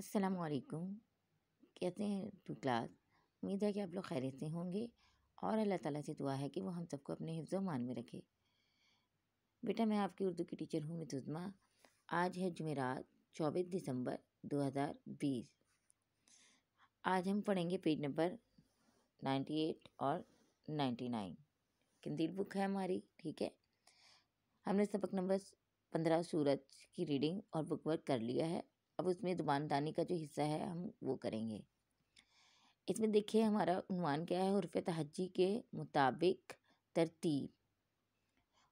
असलकुम कहते हैं टू क्लास उम्मीद है कि आप लोग खैरियत से होंगे और अल्लाह ताला से दुआ है कि वो हम सबको अपने हिफ्ज़ मान में रखे बेटा मैं आपकी उर्दू की टीचर हूँ मितुजमा आज है जुमेरात चौबीस दिसंबर 2020 आज हम पढ़ेंगे पेज नंबर 98 और 99 कंदील बुक है हमारी ठीक है हमने सबक नंबर पंद्रह सूरज की रीडिंग और बुक वर्क कर लिया है अब उसमें दुबानदानी का जो हिस्सा है हम वो करेंगे इसमें देखिए हमारा उनवान क्या है हरफ तहजी के मुताबिक तरतीब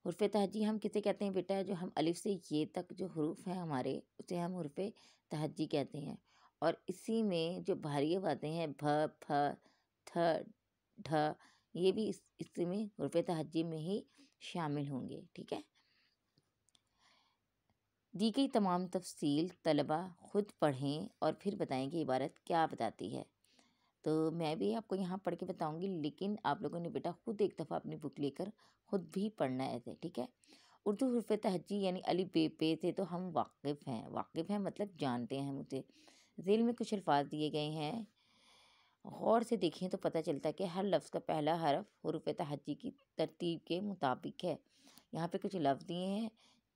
हरफ तहजी हम किसे कहते हैं बेटा जो हम अलिफ से ये तक जो हरूफ हैं हमारे उसे हम हरफ तहजी कहते हैं और इसी में जो भारी बातें हैं भ फ थ ढ ये भी इस इसमें हरफ तहजी में ही शामिल होंगे ठीक है दी गई तमाम तफसील तलबा ख़ुद पढ़ें और फिर बताएं कि इबारत क्या बताती है तो मैं भी आपको यहाँ पढ़ के बताऊँगी लेकिन आप लोगों ने बेटा ख़ुद एक दफ़ा अपनी बुक लेकर ख़ुद भी पढ़ना है ठीक है उर्दू हरफ तहजी यानी अली बे पे से तो हम वाकिफ़ हैं वाकिफ़ हैं मतलब जानते हैं मुझे जेल में कुछ अल्फाज दिए गए हैं गौर से देखें तो पता चलता है कि हर लफ्ज़ का पहला हरफ हरूफ तहजी की तरतीब के मुताबिक है यहाँ पे कुछ लफ्ज़ दिए हैं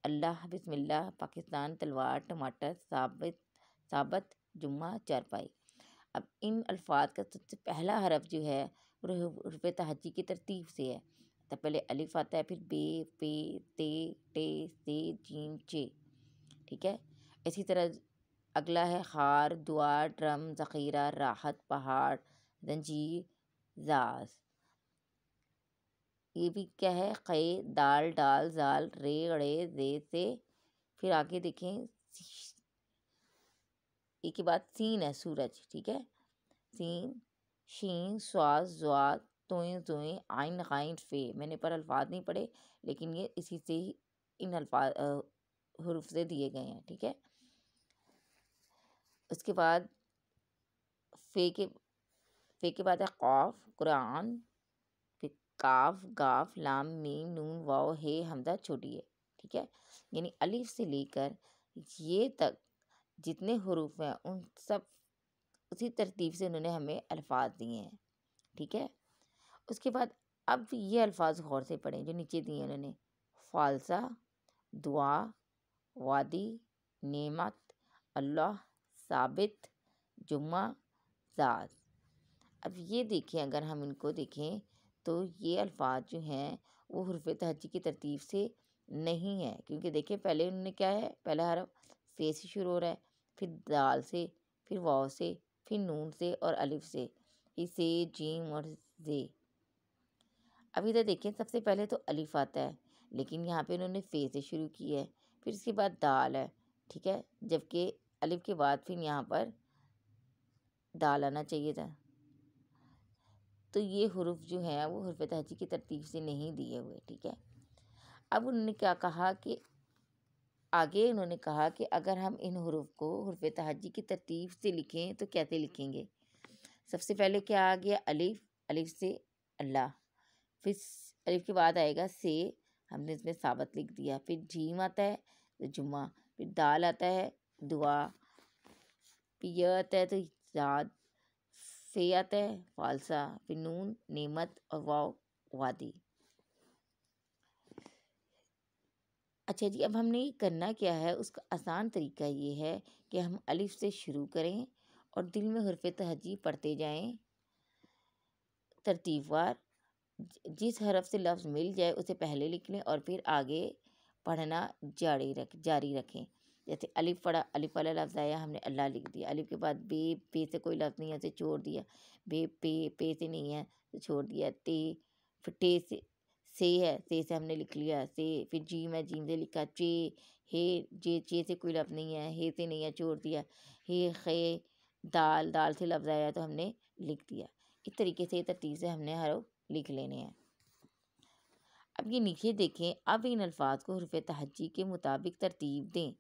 अल्लाह बिस्मिल्लाह पाकिस्तान तलवार टमाटर साबित साबत जुम्मा चारपाई अब इन अल्फाज का सबसे पहला हरफ जो है हरफ तहजी की तरतीब से है तो पहले अलिफ आता है फिर बे पे ते टे से जीम चे ठीक है इसी तरह अगला है हार दुआ ड्रम ज़ख़ीरा राहत पहाड़ जंजीर जाज ये भी क्या है ख़े दाल डाल जाल रे अड़े जे से फिर आगे देखें एक के बाद सीन है सूरज ठीक है सीन शीन स्वाद जवाद तोयें तोयें आइन आइन फे मैंने पर अल्फाज नहीं पढ़े लेकिन ये इसी से ही इन अल्फाज हरूफ से दिए गए हैं ठीक है उसके बाद फे के फे के बाद है कौफ कुरान काफ गाफ लाम मीम नून वाव हे हमदा छोटी है ठीक है यानी अलिफ से लेकर ये तक जितने हरूफ हैं उन सब उसी तरतीब से उन्होंने हमें अल्फाज दिए हैं ठीक है उसके बाद अब ये अल्फाज गौर से पढ़ें जो नीचे दिए उन्होंने फालसा दुआ वादी नेमत अल्लाह साबित जुम्मा ज़ात अब ये देखें अगर हम इनको देखें तो ये अल्फाज जो हैं वो हरफ तहजी की तरतीब से नहीं है क्योंकि देखिए पहले उन्होंने क्या है पहला हरफ से से शुरू हो रहा है फिर दाल से फिर वाव से फिर नून से और अलिफ से इसे जीम और जे अभी इधर तो देखें सबसे पहले तो अलिफ आता है लेकिन यहाँ पे उन्होंने फे से शुरू की है फिर इसके बाद दाल है ठीक है जबकि अलिफ के बाद फिर यहाँ पर दाल आना चाहिए था तो ये हरूफ जो हैं वो हरफ तहजी की तरतीब से नहीं दिए हुए ठीक है अब उन्होंने क्या कहा कि आगे उन्होंने कहा कि अगर हम इन हरूफ को हरफ तहजी की तरतीब से लिखें तो कैसे लिखेंगे सबसे पहले क्या आ गया अलिफ अलिफ से अल्लाह फिर अलिफ के बाद आएगा से हमने इसमें साबत लिख दिया फिर झीम आता है तो जुम्मा फिर दाल आता है दुआ फिर यह आता है तो जाद फ़ेयत फ़ालसा फिनून नेमत और वाव वादी अच्छा जी अब हमने ये करना क्या है उसका आसान तरीका ये है कि हम अलिफ से शुरू करें और दिल में हरफ तहजी पढ़ते जाएं तरतीबवार जिस हरफ से लफ्ज़ मिल जाए उसे पहले लिख लें और फिर आगे पढ़ना जारी रख जारी रखें जैसे अलिफ पढ़ा अलिफ वाला लफ्ज़ आया हमने अल्लाह लिख दिया अलिफ के बाद बे पे से कोई लफ्ज़ नहीं है उसे छोड़ दिया बे पे पे से नहीं है तो छोड़ दिया ते फिर टे से से है से से हमने लिख लिया से फिर जीम है जीम से लिखा चे हे जे चे से कोई लफ्ज़ नहीं है हे से नहीं है छोड़ दिया हे खे दाल दाल से लफ्ज़ आया तो हमने लिख दिया इस तरीके से तरतीब से हमने हर लिख लेने हैं अब ये नीचे देखें अब इन अल्फाज को हरफ तहजी के मुताबिक तरतीब दें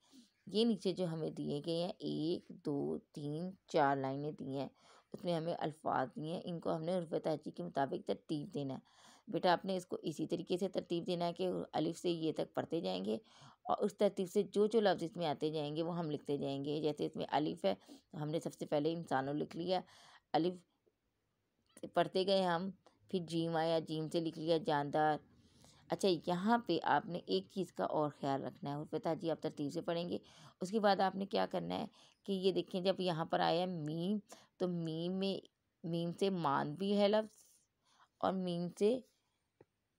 ये नीचे जो हमें दिए गए हैं एक दो तीन चार लाइनें दी हैं उसमें हमें अल्फाज दिए हैं इनको हमने उर्फ तहजीब के मुताबिक तरतीब देना है बेटा आपने इसको इसी तरीके से तरतीब देना है कि अलिफ से ये तक पढ़ते जाएंगे और उस तरतीब से जो जो लफ्ज़ इसमें आते जाएंगे वो हम लिखते जाएंगे जैसे इसमें अलिफ है तो हमने सबसे पहले इंसानों लिख लिया अलिफ पढ़ते गए हम फिर जीम आया जीम से लिख लिया जानदार अच्छा यहाँ पे आपने एक चीज़ का और ख्याल रखना है और पिताजी आप तरतीब से पढ़ेंगे उसके बाद आपने क्या करना है कि ये देखें जब यहाँ पर आया मीम तो मीम में मीम से मान भी है लफ्ज़ और मीम से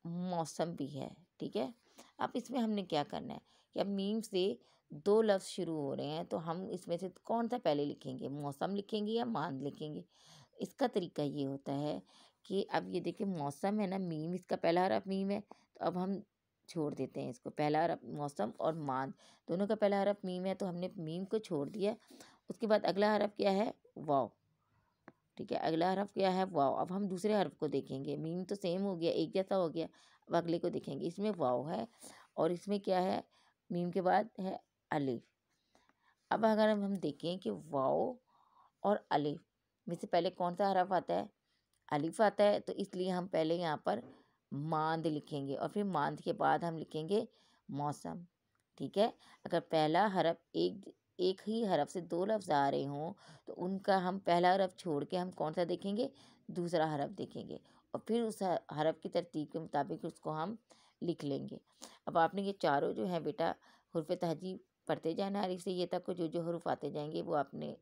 मौसम भी है ठीक है अब इसमें हमने क्या करना है कि अब मीम से दो लफ्ज़ शुरू हो रहे हैं तो हम इसमें से कौन सा पहले लिखेंगे मौसम लिखेंगे या मान लिखेंगे इसका तरीका ये होता है कि अब ये देखिए मौसम है ना मीम इसका पहला हरफ मीम है तो अब हम छोड़ देते हैं इसको पहला हरफ मौसम और मान दोनों का पहला हरफ मीम है तो हमने मीम को छोड़ दिया उसके बाद अगला हरफ क्या है वाव ठीक है अगला हरफ क्या है वाव अब हम दूसरे हरफ को देखेंगे मीम तो सेम हो गया एक जैसा हो गया अब अगले को देखेंगे इसमें वाव है और इसमें क्या है मीम के बाद है अलिफ अब अगर हम देखें कि वाव और अलिफ में से पहले कौन सा हरफ आता है अलिफ़ आता है तो इसलिए हम पहले यहाँ पर मांद लिखेंगे और फिर मांद के बाद हम लिखेंगे मौसम ठीक है अगर पहला हरफ एक एक ही हरफ से दो लफ्ज़ आ रहे हों तो उनका हम पहला हरफ छोड़ के हम कौन सा देखेंगे दूसरा हरफ देखेंगे और फिर उस हरफ की तरतीब के मुताबिक उसको हम लिख लेंगे अब आपने ये चारों जो है बेटा हरफ तहजीब पढ़ते जाना और इससे ये तक जो जो हरूफ आते जाएंगे वो आपने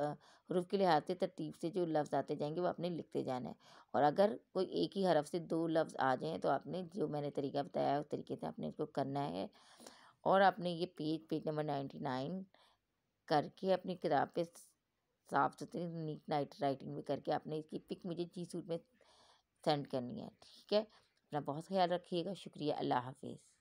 हरूफ के लिए आते तरतीब से जो लफ्ज़ आते जाएंगे वो आपने लिखते जाना है और अगर कोई एक ही हरफ से दो लफ्ज़ आ जाएँ तो आपने जो मैंने तरीका बताया है उस तरीके से आपने उसको करना है और आपने ये page page number ninety nine करके अपनी किताब पे साफ सुथरी नीट नाइट राइटिंग भी करके आपने इसकी पिक मुझे जी सूट में सेंड करनी है ठीक है अपना बहुत ख्याल रखिएगा शुक्रिया अल्लाह हाफिज़